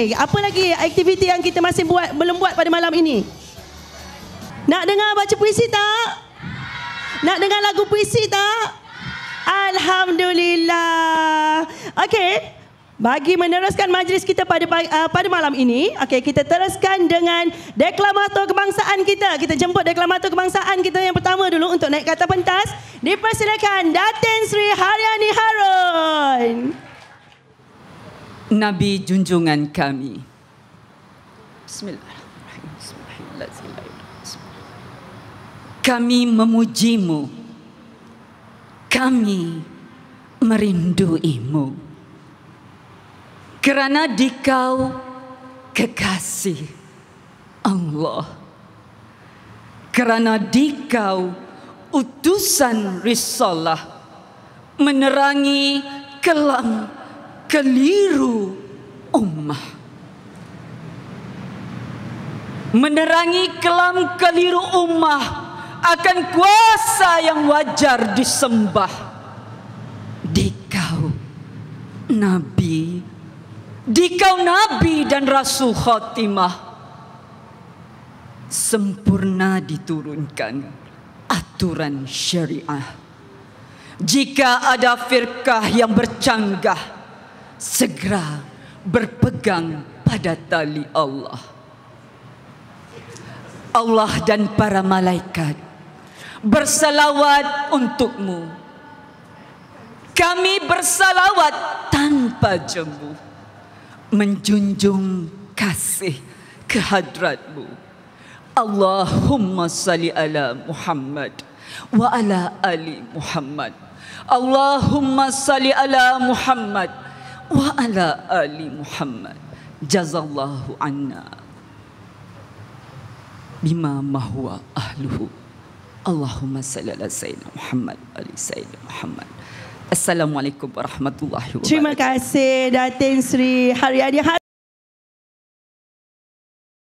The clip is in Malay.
Okay, eh, apa lagi aktiviti yang kita masih buat belum buat pada malam ini? Nak dengar baca puisi tak? Nak dengar lagu puisi tak? Alhamdulillah. Okey. Bagi meneruskan majlis kita pada uh, pada malam ini, okey kita teruskan dengan deklamator kebangsaan kita. Kita jemput deklamator kebangsaan kita yang pertama dulu untuk naik kata pentas. Dipersilakan Datin Sri Haryani Haro. Nabi junjungan kami. Bismillahirrahmanirrahim. Kami memujimu. Kami merinduimu. Kerana di kau kekasih Allah. Kerana di kau utusan risalah menerangi kelam keliru ummah. Menerangi kelam keliru ummah akan kuasa yang wajar disembah. Di kau Nabi, di kau Nabi dan Rasul khotimah sempurna diturunkan aturan syariah. Jika ada firkah yang bercanggah, segera berpegang pada tali Allah. Allah dan para malaikat bersalawat untukmu. Kami bersalawat tanpa jemu menjunjung kasih kehadratmu. Allahumma salli ala Muhammad wa ala ali Muhammad. Allahumma salli ala Muhammad wa ala ali Muhammad jazallahu anna bima mahwa ahluhu Allahumma salli ala sayyidina Muhammad wa ali sayyidina Muhammad Assalamualaikum warahmatullahi wabarakatuh Terima kasih Datin Sri Hari Adi